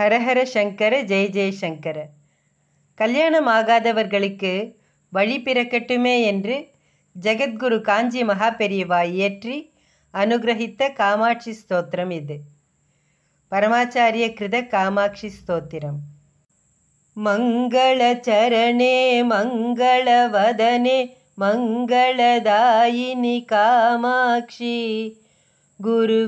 ஹரஹர சங்கர ஜெய் ஜெய் சங்கர கல்யாணம் ஆகாதவர்களுக்கு வழி பிறக்கட்டுமே என்று ஜெகத்குரு காஞ்சி மகா பெரியவா இயற்றி அனுகிரகித்த காமாட்சி ஸ்தோத்திரம் இது பரமாச்சாரிய கிருத காமாட்சி ஸ்தோத்திரம் மங்கள சரணே மங்களவதனே மங்களதாயினி காமாட்சி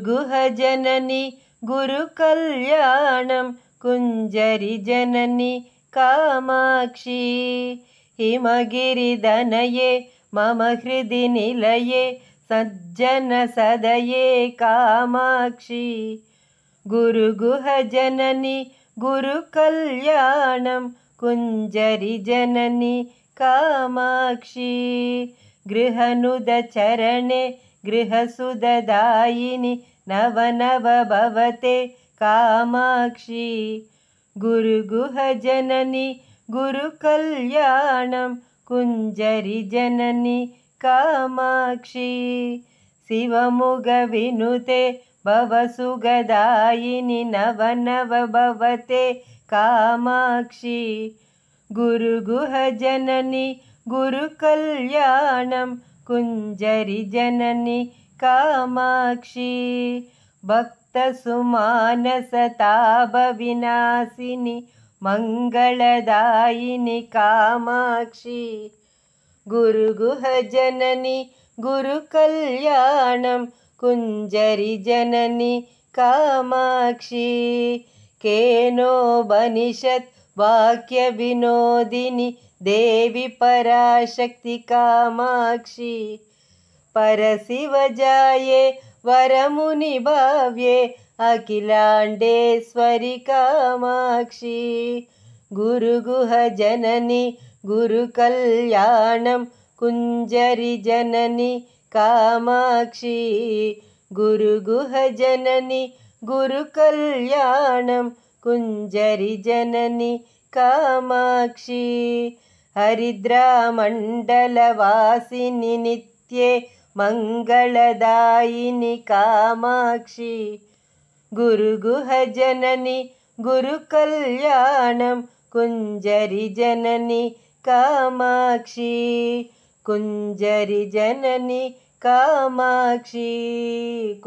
குஹ ஜனனி गुरुकल्याणं कुञ्जरिजननि कामाक्षी हिमगिरिधनये मम हृदि निलये सज्जनसदये कामाक्षि गुरुगुहजननि गुरुकल्याणं कुञ्जरिजननि कामाक्षि गृहनुदचरणे गृहसुददायिनि नव नव भवते कामाक्षि गुरुगुहजननि गुरुकल्याणं कुञ्जरिजननि कामाक्षि शिवमुगविनुते भव सुगदायिनि नव भवते कामाक्षि गुरुगुहजननि गुरुकल्याणं कुञ्जरिजननि कामाक्षि भक्तसुमानसतापविनाशिनि मङ्गलदायिनि कामाक्षि गुरुगुहजननि गुरुकल्याणं कुञ्जरिजननि कामाक्षि बनिषत् वाक्यविनोदिनि देवि पराशक्ति कामाक्षि परशिवजाये वरमुनिभाव्ये अखिलाण्डेश्वरि कामाक्षि गुरुगुहजननि गुरुकल्याणं कुञ्जरिजननि कामाक्षी गुरुगुहजननि गुरुकल्याणं कुञ्जरिजननि कामाक्षि हरिद्रामण्डलवासिनित्ये மங்களதாயினி காமாட்சி குருகுஹ குரு கல்யாணம் குஞ்சரி ஜனனி காமாட்சி குஞ்சரி ஜனனி காமாட்சி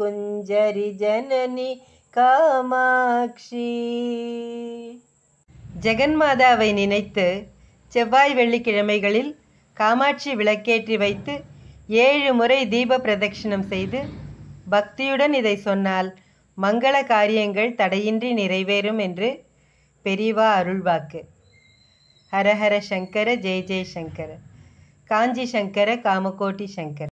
குஞ்சரி ஜனனி காமாட்சி ஜெகன்மாதாவை நினைத்து செவ்வாய் வெள்ளிக்கிழமைகளில் காமாட்சி விளக்கேற்றி வைத்து ஏழு முறை தீப பிரதட்சிணம் செய்து பக்தியுடன் இதை சொன்னால் மங்கள காரியங்கள் தடையின்றி நிறைவேறும் என்று பெரிவா அருள்வாக்கு ஹரஹர சங்கர ஜெய ஜெய சங்கர காஞ்சி சங்கர காமகோட்டி சங்கர